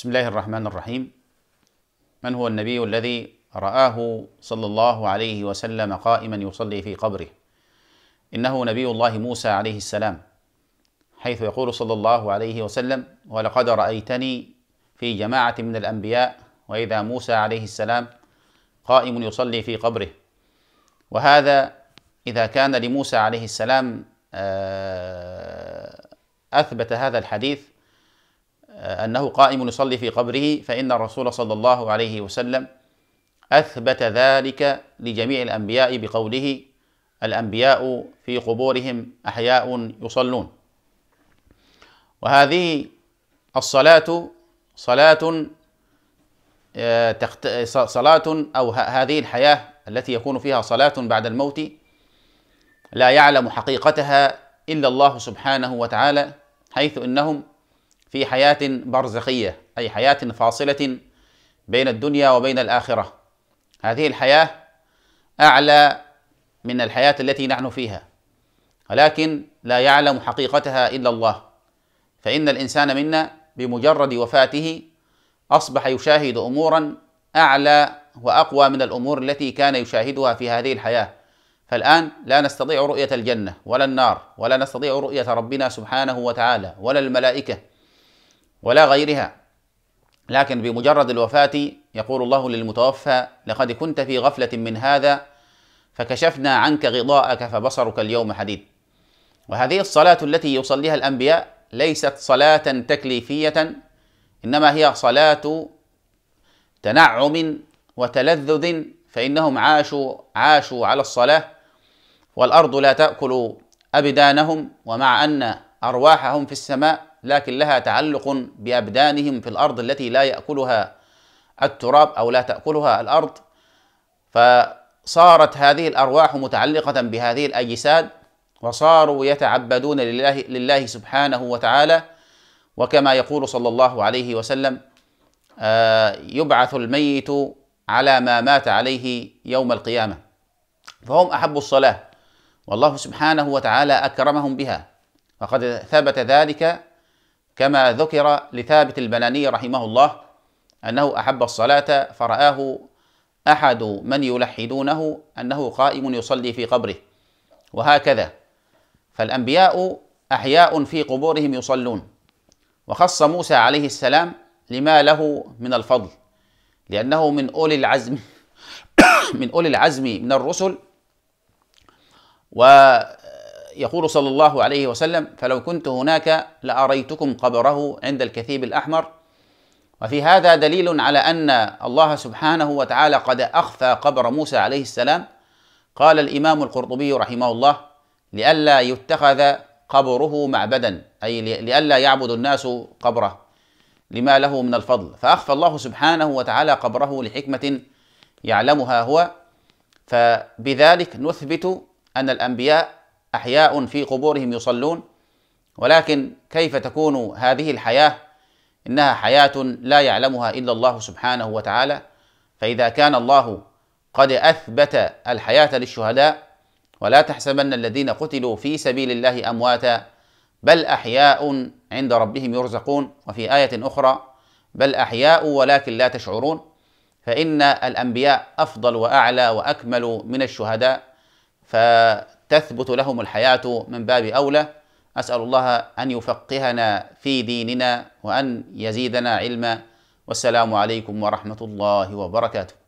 بسم الله الرحمن الرحيم من هو النبي الذي رآه صلى الله عليه وسلم قائما يصلي في قبره إنه نبي الله موسى عليه السلام حيث يقول صلى الله عليه وسلم ولقد رأيتني في جماعة من الأنبياء وإذا موسى عليه السلام قائم يصلي في قبره وهذا إذا كان لموسى عليه السلام أثبت هذا الحديث أنه قائم يصلي في قبره فإن الرسول صلى الله عليه وسلم أثبت ذلك لجميع الأنبياء بقوله الأنبياء في قبورهم أحياء يصلون وهذه الصلاة صلاة آه، صلاة أو هذه الحياة التي يكون فيها صلاة بعد الموت لا يعلم حقيقتها إلا الله سبحانه وتعالى حيث إنهم في حياة برزخية أي حياة فاصلة بين الدنيا وبين الآخرة هذه الحياة أعلى من الحياة التي نحن فيها ولكن لا يعلم حقيقتها إلا الله فإن الإنسان منا بمجرد وفاته أصبح يشاهد أمورا أعلى وأقوى من الأمور التي كان يشاهدها في هذه الحياة فالآن لا نستطيع رؤية الجنة ولا النار ولا نستطيع رؤية ربنا سبحانه وتعالى ولا الملائكة ولا غيرها لكن بمجرد الوفاة يقول الله للمتوفى لقد كنت في غفلة من هذا فكشفنا عنك غضاءك فبصرك اليوم حديد وهذه الصلاة التي يصليها الأنبياء ليست صلاة تكليفية إنما هي صلاة تنعم وتلذذ فإنهم عاشوا عاشوا على الصلاة والأرض لا تأكل أبدانهم ومع أن أرواحهم في السماء لكن لها تعلق بأبدانهم في الأرض التي لا يأكلها التراب أو لا تأكلها الأرض فصارت هذه الأرواح متعلقة بهذه الأجساد وصاروا يتعبدون لله, لله سبحانه وتعالى وكما يقول صلى الله عليه وسلم آه، يبعث الميت على ما مات عليه يوم القيامة فهم أحب الصلاة والله سبحانه وتعالى أكرمهم بها وقد ثبت ذلك كما ذكر لثابت البناني رحمه الله أنه أحب الصلاة فرآه أحد من يلحدونه أنه قائم يصلي في قبره وهكذا فالأنبياء أحياء في قبورهم يصلون وخص موسى عليه السلام لما له من الفضل لأنه من أولي العزم من أولي العزم من الرسل و يقول صلى الله عليه وسلم فلو كنت هناك لأريتكم قبره عند الكثيب الأحمر وفي هذا دليل على أن الله سبحانه وتعالى قد أخفى قبر موسى عليه السلام قال الإمام القرطبي رحمه الله لئلا يتخذ قبره معبدا أي لئلا يعبد الناس قبره لما له من الفضل فأخفى الله سبحانه وتعالى قبره لحكمة يعلمها هو فبذلك نثبت أن الأنبياء احياء في قبورهم يصلون ولكن كيف تكون هذه الحياه انها حياه لا يعلمها الا الله سبحانه وتعالى فاذا كان الله قد اثبت الحياه للشهداء ولا تحسبن الذين قتلوا في سبيل الله امواتا بل احياء عند ربهم يرزقون وفي ايه اخرى بل احياء ولكن لا تشعرون فان الانبياء افضل واعلى واكمل من الشهداء ف تثبت لهم الحياة من باب أولى أسأل الله أن يفقهنا في ديننا وأن يزيدنا علما والسلام عليكم ورحمة الله وبركاته